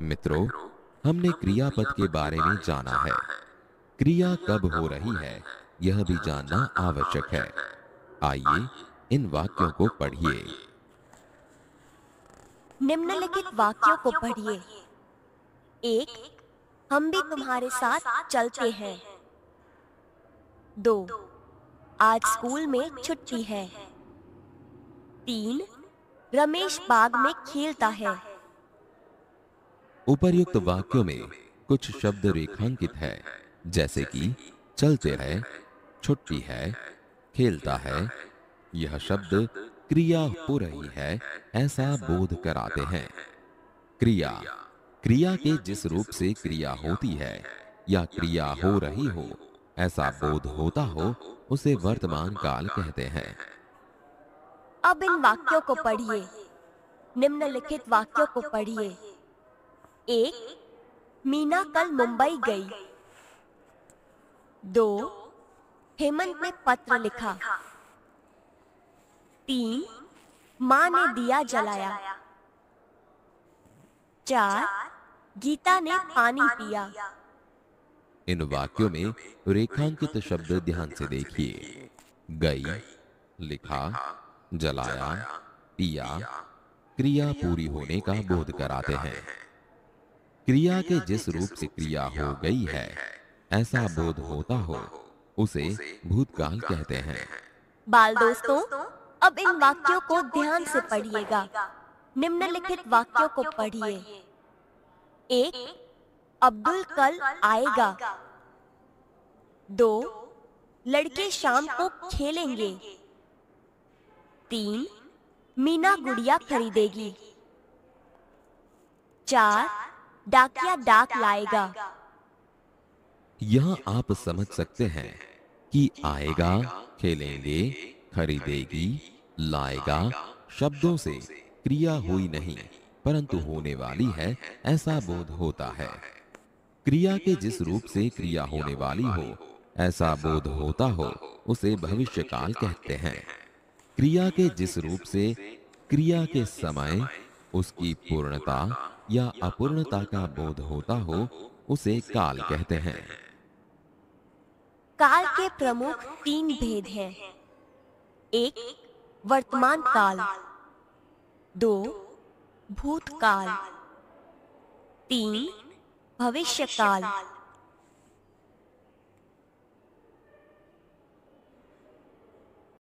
मित्रों हमने क्रियापद के बारे में जाना है क्रिया कब हो रही है यह भी जानना आवश्यक है आइए इन वाक्यों को पढ़िए निम्नलिखित वाक्यों को पढ़िए एक हम भी तुम्हारे साथ चलते हैं दो आज स्कूल में छुट्टी है तीन रमेश बाग में खेलता है उपरयुक्त वाक्यों में कुछ शब्द रेखांकित है जैसे कि चलते है छुट्टी है खेलता है यह शब्द क्रिया हो रही है ऐसा बोध कराते हैं क्रिया क्रिया के जिस रूप से क्रिया होती है या क्रिया हो रही हो ऐसा बोध होता हो उसे वर्तमान काल कहते हैं अब इन वाक्यों को पढ़िए निम्नलिखित वाक्यों को पढ़िए एक मीना कल मुंबई गई दो हेमंत ने पत्र लिखा तीन माँ ने दिया जलाया चार गीता ने पानी पिया इन वाक्यों में रेखांकित शब्द ध्यान से देखिए गई लिखा जलाया पिया क्रिया पूरी होने का बोध कराते हैं क्रिया के जिस रूप से क्रिया हो गई है ऐसा बोध होता हो उसे भूतकाल कहते हैं बाल दोस्तों अब इन वाक्यों को ध्यान से पढ़िएगा निम्नलिखित वाक्यों को पढ़िए एक अब्दुल कल आएगा दो लड़के शाम को खेलेंगे तीन मीना गुड़िया खरीदेगी चार डाकिया डाक लाएगा यहाँ आप समझ सकते हैं कि आएगा खेलेंगे खरीदेगी लाएगा शब्दों से क्रिया हुई नहीं परंतु होने वाली है ऐसा बोध होता है क्रिया के जिस रूप से क्रिया होने वाली हो ऐसा बोध होता हो उसे भविष्यकाल कहते हैं क्रिया के जिस रूप से क्रिया के समय उसकी पूर्णता या अपूर्णता का बोध होता हो उसे काल कहते हैं काल के प्रमुख तीन भेद हैं एक वर्तमान काल दो भूतकाल तीन भविष्य काल